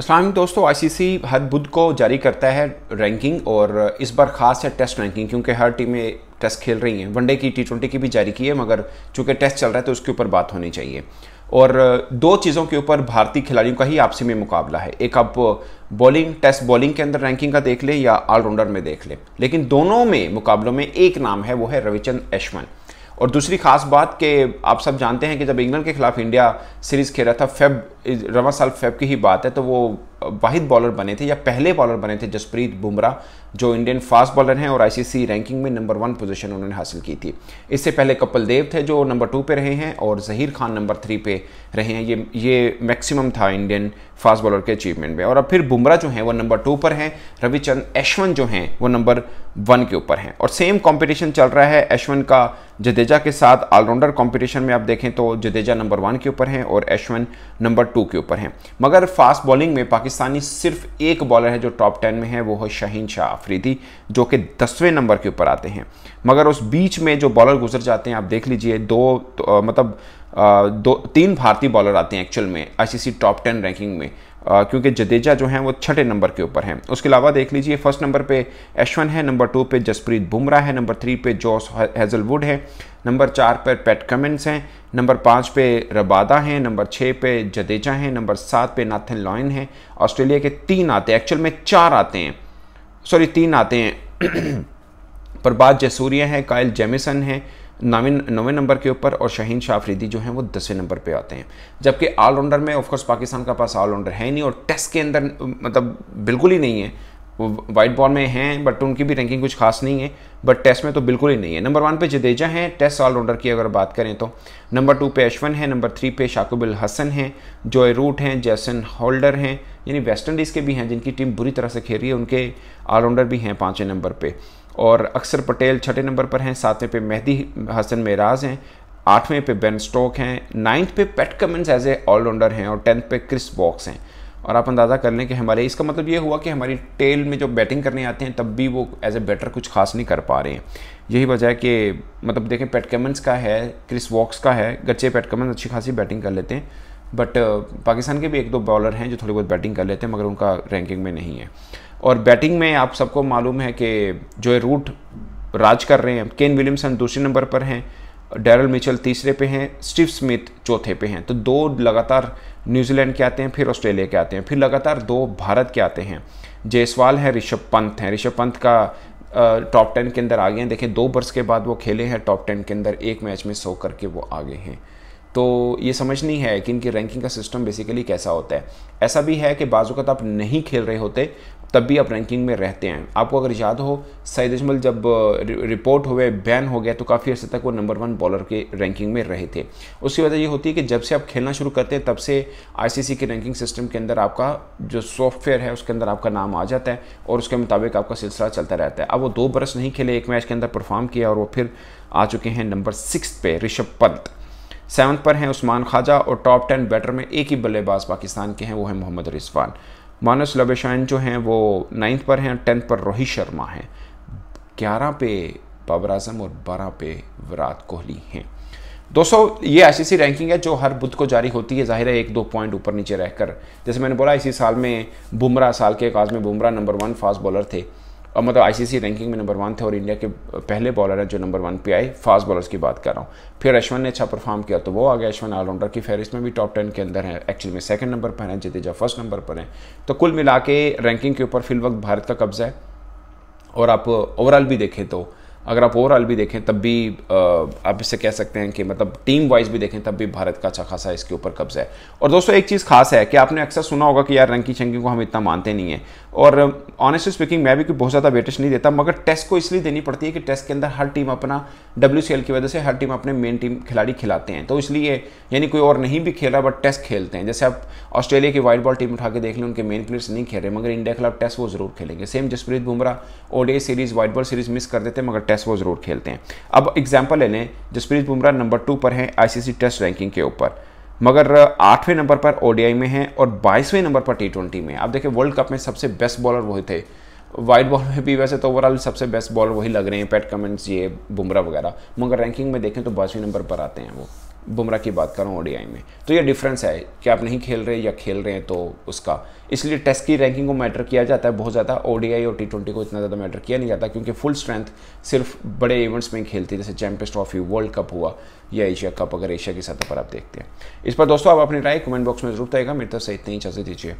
असलम दोस्तों आई हर बुध को जारी करता है रैंकिंग और इस बार ख़ास है टेस्ट रैंकिंग क्योंकि हर टीमें टेस्ट खेल रही हैं वनडे की टी ट्वेंटी की भी जारी की है मगर चूंकि टेस्ट चल रहा है तो उसके ऊपर बात होनी चाहिए और दो चीज़ों के ऊपर भारतीय खिलाड़ियों का ही आपसी में मुकाबला है एक आप बॉलिंग टेस्ट बॉलिंग के अंदर रैंकिंग का देख लें या ऑलराउंडर में देख लें लेकिन दोनों में मुकाबलों में एक नाम है वो है रविचंद एशवन और दूसरी खास बात कि आप सब जानते हैं कि जब इंग्लैंड के खिलाफ इंडिया सीरीज़ खेल रहा था फेब रवा साल फेब की ही बात है तो वो वाहिद बॉलर बने थे या पहले बॉलर बने थे जसप्रीत बुमराह जो इंडियन फास्ट बॉलर हैं और आईसीसी रैंकिंग में नंबर वन पोजीशन उन्होंने हासिल की थी इससे पहले कपिल देव थे जो नंबर टू पे रहे हैं और जहीर खान नंबर थ्री पे रहे हैं ये ये मैक्सिमम था इंडियन फास्ट बॉलर के अचीवमेंट में और अब फिर बुमराह जो हैं वो नंबर टू पर हैं रविचंद ऐशवन जो हैं वो नंबर वन के ऊपर हैं और सेम कॉम्पिटिशन चल रहा है ऐशवन का जडेजा के साथ ऑलराउंडर कॉम्पिटिशन में आप देखें तो जडेजा नंबर वन के ऊपर हैं और ऐशवन नंबर टू के ऊपर हैं मगर फास्ट बॉलिंग में पाकिस्तान पाकिस्तानी सिर्फ एक बॉलर है जो टॉप टेन में है वो है शहीन शाह आफरीदी जो कि दसवें नंबर के ऊपर आते हैं मगर उस बीच में जो बॉलर गुजर जाते हैं आप देख लीजिए दो तो, आ, मतलब आ, दो तीन भारतीय बॉलर आते हैं एक्चुअल में आईसीसी टॉप टेन रैंकिंग में क्योंकि जडेजा जो हैं वो छठे नंबर के ऊपर हैं उसके अलावा देख लीजिए फर्स्ट नंबर पे एशवन है नंबर टू पे जसप्रीत बुमराह है नंबर थ्री पे जॉस हैजलवुड है नंबर चार पर पैट कमेंट्स हैं नंबर पाँच पे रबादा हैं नंबर छः पे जदेजा हैं नंबर सात पे नाथन लॉयन हैं ऑस्ट्रेलिया के तीन आते हैं एक्चुअल में चार आते हैं सॉरी तीन आते हैं प्रभात जसूरिया हैं कायल जेमिसन हैं नौवें नौवें नंबर के ऊपर और शाह अफरीदी जो हैं वो दसवें नंबर पे आते हैं जबकि ऑलराउंडर में ऑफकोर्स पाकिस्तान का पास ऑलराउंडर है नहीं और टेस्ट के अंदर मतलब बिल्कुल ही नहीं है वो वाइट बॉल में हैं बट उनकी भी रैंकिंग कुछ खास नहीं है बट टेस्ट में तो बिल्कुल ही नहीं है नंबर वन पे जडेजा हैं टेस्ट ऑलराउंडर की अगर बात करें तो नंबर टू पे अश्वन है नंबर थ्री पे शाकुबुल हसन हैं जॉय रूट हैं जैसन होल्डर हैं यानी वेस्ट इंडीज़ के भी हैं जिनकी टीम बुरी तरह से खेल रही है उनके ऑलराउंडर भी हैं पाँचवें नंबर पर और अक्सर पटेल छठे नंबर पर हैं सातवें पे मेहदी हसन मेराज हैं आठवें पे बेन स्टोक हैं नाइन्थ पे Pat Cummins as a allrounder हैं और टेंथ पे क्रिस बॉक्स हैं और आप अंदाज़ा कर लें कि हमारे इसका मतलब ये हुआ कि हमारी टेल में जो बैटिंग करने आते हैं तब भी वो एज ए बैटर कुछ खास नहीं कर पा रहे हैं यही वजह है कि मतलब देखें पेटकमंस का है क्रिस वॉक्स का है गच्चे पेटकमंस अच्छी खासी बैटिंग कर लेते हैं बट पाकिस्तान के भी एक दो बॉलर हैं जो थोड़ी बहुत बैटिंग कर लेते हैं मगर उनका रैंकिंग में नहीं है और बैटिंग में आप सबको मालूम है कि जो रूट राज कर रहे हैं केन विलियमसन दूसरे नंबर पर हैं डैरल मिचल तीसरे पे हैं स्टीव स्मिथ चौथे पे हैं तो दो लगातार न्यूजीलैंड के आते हैं फिर ऑस्ट्रेलिया के आते हैं फिर लगातार दो भारत के आते हैं जयसवाल हैं ऋषभ पंत हैं ऋषभ पंत का टॉप टेन के अंदर आ गए हैं देखें दो वर्ष के बाद वो खेले हैं टॉप टेन के अंदर एक मैच में सो करके वो आ गए हैं तो ये समझ नहीं है कि इनकी रैंकिंग का सिस्टम बेसिकली कैसा होता है ऐसा भी है कि बाजूकत तो आप नहीं खेल रहे होते तब भी आप रैंकिंग में रहते हैं आपको अगर याद हो सईद अजमल जब रिपोर्ट हुए बैन हो गया तो काफ़ी अर्से तक वो नंबर वन बॉलर के रैंकिंग में रहे थे उसकी वजह ये होती है कि जब से आप खेलना शुरू करते हैं तब से आईसीसी के रैंकिंग सिस्टम के अंदर आपका जो सॉफ्टवेयर है उसके अंदर आपका नाम आ जाता है और उसके मुताबिक आपका सिलसिला चलता रहता है अब वो दो बरस नहीं खेले एक मैच के अंदर परफॉर्म किया और वो फिर आ चुके हैं नंबर सिक्स पे ऋषभ पंत सेवन पर हैं उस्मान ख्वाजा और टॉप टेन बैटर में एक ही बल्लेबाज पाकिस्तान के हैं वो हैं मोहम्मद रिजवान मानस लबेशान जो हैं वो नाइन्थ पर हैं टेंथ पर रोहित शर्मा हैं ग्यारह पे बाबर आजम और बारह पे विराट कोहली हैं दोस्तों ये ऐसी सी रैंकिंग है जो हर बुध को जारी होती है जाहिर है एक दो पॉइंट ऊपर नीचे रहकर जैसे मैंने बोला इसी साल में बुमराह साल के आगाज़ में Bumrah number one fast bowler थे और मतलब आईसीसी रैंकिंग में नंबर वन थे और इंडिया के पहले बॉलर हैं जो नंबर वन पे आए फास्ट बॉलर्स की बात कर रहा हूँ फिर अश्वन ने अच्छा परफॉर्म किया तो वो आ गया अश्वन ऑलराउंडर की फहरिस्त में भी टॉप टेन के अंदर है एक्चुअली में सेकंड नंबर पर हैं जितेजा फर्स्ट नंबर पर हैं तो कुल मिला के रैंकिंग के ऊपर फिल वक्त भारत का कब्जा है और आप ओवरऑल भी देखें तो अगर आप ओवरऑल भी देखें तब भी आप इससे कह सकते हैं कि मतलब टीम वाइज भी देखें तब भी भारत का अच्छा खासा इसके ऊपर कब्जा है और दोस्तों एक चीज़ खास है कि आपने अक्सर सुना होगा कि यार रंकी चंकी को हम इतना मानते नहीं हैं और ऑनेस्टली स्पीकिंग मैं भी कोई बहुत ज़्यादा वेटेज नहीं देता मगर टेस्ट को इसलिए देनी पड़ती है कि टेस्ट के अंदर हर टीम अपना डब्ल्यू की वजह से हर टीम अपने मेन टीम खिलाड़ी खिलाते हैं तो इसलिए यानी कोई और नहीं भी खेल रहा बट टेस्ट खेलते हैं जैसे आप ऑस्ट्रेलिया की वाइट बॉल टीम उठा के देख लें उनके मेन प्लेयर्स नहीं खेल रहे मगर इंडिया के खिलाफ टेस्ट वो जरूर खेलेंगे same Jasprit Bumrah ODI series white ball series miss कर देते हैं मगर टेस्ट मैच वो ज़रूर खेलते हैं अब एग्जाम्पल ले लें जसप्रीत बुमराह नंबर टू पर हैं आईसीसी टेस्ट रैंकिंग के ऊपर मगर uh, आठवें नंबर पर ओडीआई में हैं और बाईसवें नंबर पर टी ट्वेंटी में आप देखें वर्ल्ड कप में सबसे बेस्ट बॉलर वही थे वाइट बॉल में भी वैसे तो ओवरऑल सबसे बेस्ट बॉलर वही लग रहे हैं पैट कमेंट्स ये बुमराह वगैरह मगर रैंकिंग में देखें तो बाईसवें नंबर पर आते हैं वो बुमराह की बात करूँ ओडीआई में तो ये डिफरेंस है कि आप नहीं खेल रहे या खेल रहे हैं तो उसका इसलिए टेस्ट की रैंकिंग को मैटर किया जाता है बहुत ज़्यादा ओडीआई और टी ट्वेंटी को इतना ज़्यादा मैटर किया नहीं जाता क्योंकि फुल स्ट्रेंथ सिर्फ बड़े इवेंट्स में खेलती है जैसे चैंपियंस ट्रॉफी वर्ल्ड कप हुआ या एशिया कप अगर एशिया की सतह पर आप देखते हैं इस पर दोस्तों आप अपनी राय कमेंट बॉक्स में जरूर बताएगा मेरी तरफ से इतनी इजाज़त दीजिए